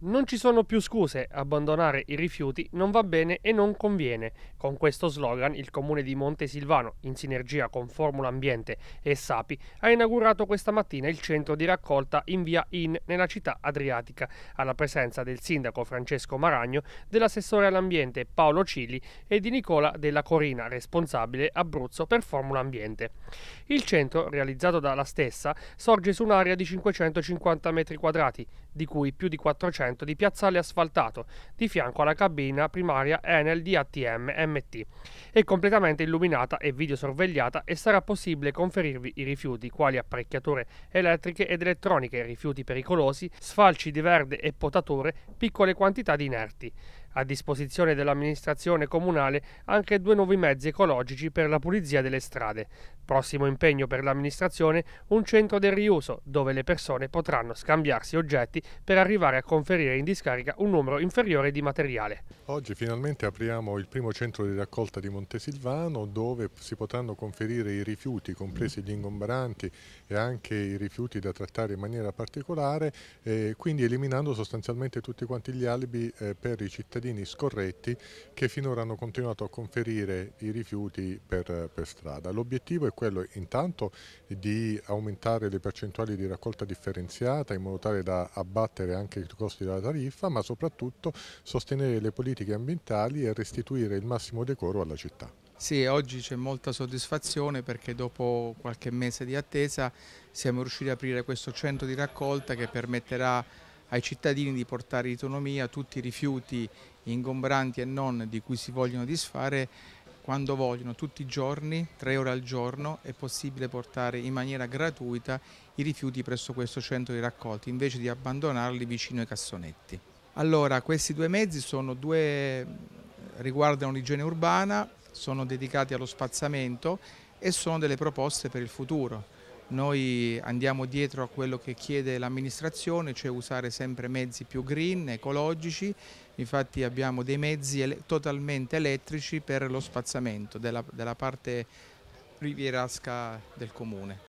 Non ci sono più scuse, abbandonare i rifiuti non va bene e non conviene. Con questo slogan il comune di Montesilvano, in sinergia con Formula Ambiente e Sapi, ha inaugurato questa mattina il centro di raccolta in via In nella città adriatica, alla presenza del sindaco Francesco Maragno, dell'assessore all'ambiente Paolo Cilli e di Nicola della Corina, responsabile Abruzzo per Formula Ambiente. Il centro, realizzato dalla stessa, sorge su un'area di 550 metri quadrati, di cui più di 400 100% di piazzale asfaltato, di fianco alla cabina primaria Enel DATM MT. È completamente illuminata e videosorvegliata e sarà possibile conferirvi i rifiuti, quali apparecchiature elettriche ed elettroniche, rifiuti pericolosi, sfalci di verde e potature, piccole quantità di inerti. A disposizione dell'amministrazione comunale anche due nuovi mezzi ecologici per la pulizia delle strade. Prossimo impegno per l'amministrazione un centro del riuso dove le persone potranno scambiarsi oggetti per arrivare a conferire in discarica un numero inferiore di materiale. Oggi finalmente apriamo il primo centro di raccolta di Montesilvano dove si potranno conferire i rifiuti compresi gli ingombranti e anche i rifiuti da trattare in maniera particolare eh, quindi eliminando sostanzialmente tutti quanti gli alibi eh, per i cittadini cittadini scorretti che finora hanno continuato a conferire i rifiuti per, per strada. L'obiettivo è quello intanto di aumentare le percentuali di raccolta differenziata in modo tale da abbattere anche i costi della tariffa ma soprattutto sostenere le politiche ambientali e restituire il massimo decoro alla città. Sì, oggi c'è molta soddisfazione perché dopo qualche mese di attesa siamo riusciti ad aprire questo centro di raccolta che permetterà ai cittadini di portare in autonomia tutti i rifiuti ingombranti e non di cui si vogliono disfare quando vogliono, tutti i giorni, tre ore al giorno, è possibile portare in maniera gratuita i rifiuti presso questo centro di raccolti, invece di abbandonarli vicino ai cassonetti. Allora, questi due mezzi due, riguardano l'igiene urbana, sono dedicati allo spazzamento e sono delle proposte per il futuro. Noi andiamo dietro a quello che chiede l'amministrazione, cioè usare sempre mezzi più green, ecologici, infatti abbiamo dei mezzi ele totalmente elettrici per lo spazzamento della, della parte rivierasca del comune.